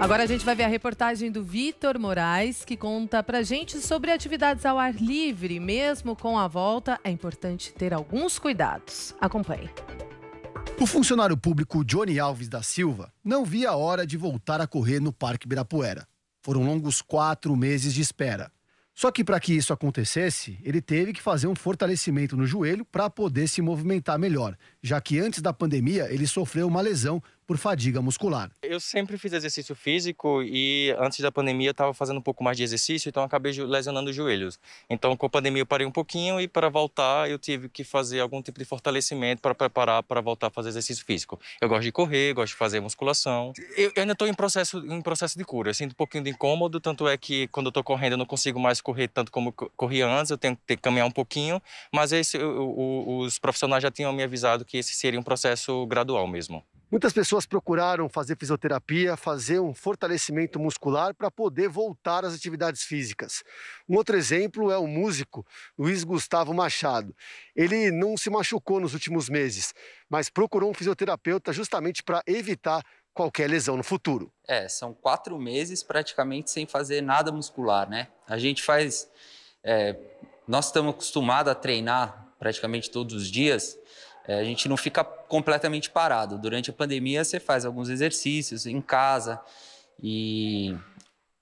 Agora a gente vai ver a reportagem do Vitor Moraes, que conta pra gente sobre atividades ao ar livre. Mesmo com a volta, é importante ter alguns cuidados. Acompanhe. O funcionário público Johnny Alves da Silva não via a hora de voltar a correr no Parque Ibirapuera. Foram longos quatro meses de espera. Só que para que isso acontecesse, ele teve que fazer um fortalecimento no joelho para poder se movimentar melhor, já que antes da pandemia ele sofreu uma lesão por fadiga muscular. Eu sempre fiz exercício físico e antes da pandemia eu estava fazendo um pouco mais de exercício, então acabei lesionando os joelhos. Então com a pandemia eu parei um pouquinho e para voltar eu tive que fazer algum tipo de fortalecimento para preparar para voltar a fazer exercício físico. Eu gosto de correr, gosto de fazer musculação. Eu, eu ainda estou em processo, em processo de cura, eu sinto um pouquinho de incômodo, tanto é que quando eu estou correndo eu não consigo mais correr tanto como corria antes, eu tenho que, ter caminhar um pouquinho, mas esse, o, o, os profissionais já tinham me avisado que esse seria um processo gradual mesmo. Muitas pessoas procuraram fazer fisioterapia, fazer um fortalecimento muscular para poder voltar às atividades físicas. Um outro exemplo é o músico Luiz Gustavo Machado. Ele não se machucou nos últimos meses, mas procurou um fisioterapeuta justamente para evitar qualquer lesão no futuro. É, são quatro meses praticamente sem fazer nada muscular, né? A gente faz. É, nós estamos acostumados a treinar praticamente todos os dias. É, a gente não fica completamente parado. Durante a pandemia, você faz alguns exercícios em casa e,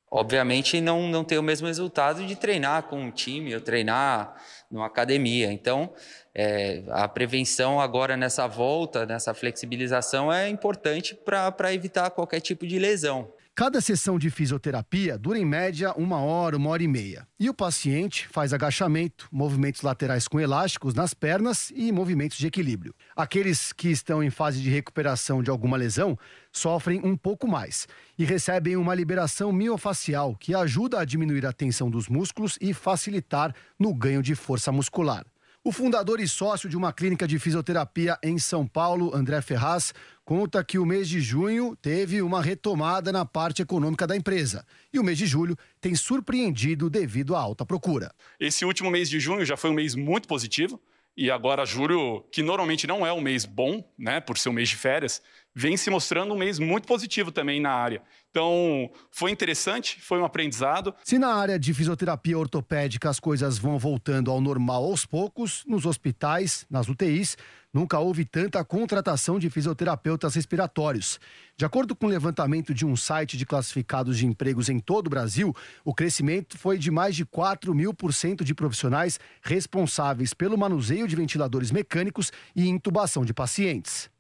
obviamente, não, não tem o mesmo resultado de treinar com um time ou treinar numa academia. Então, é, a prevenção agora nessa volta, nessa flexibilização, é importante para evitar qualquer tipo de lesão. Cada sessão de fisioterapia dura em média uma hora, uma hora e meia. E o paciente faz agachamento, movimentos laterais com elásticos nas pernas e movimentos de equilíbrio. Aqueles que estão em fase de recuperação de alguma lesão sofrem um pouco mais e recebem uma liberação miofacial que ajuda a diminuir a tensão dos músculos e facilitar no ganho de força muscular. O fundador e sócio de uma clínica de fisioterapia em São Paulo, André Ferraz, conta que o mês de junho teve uma retomada na parte econômica da empresa. E o mês de julho tem surpreendido devido à alta procura. Esse último mês de junho já foi um mês muito positivo. E agora julho, que normalmente não é um mês bom, né, por ser um mês de férias, vem se mostrando um mês muito positivo também na área. Então, foi interessante, foi um aprendizado. Se na área de fisioterapia ortopédica as coisas vão voltando ao normal aos poucos, nos hospitais, nas UTIs, Nunca houve tanta contratação de fisioterapeutas respiratórios. De acordo com o um levantamento de um site de classificados de empregos em todo o Brasil, o crescimento foi de mais de 4 mil por cento de profissionais responsáveis pelo manuseio de ventiladores mecânicos e intubação de pacientes.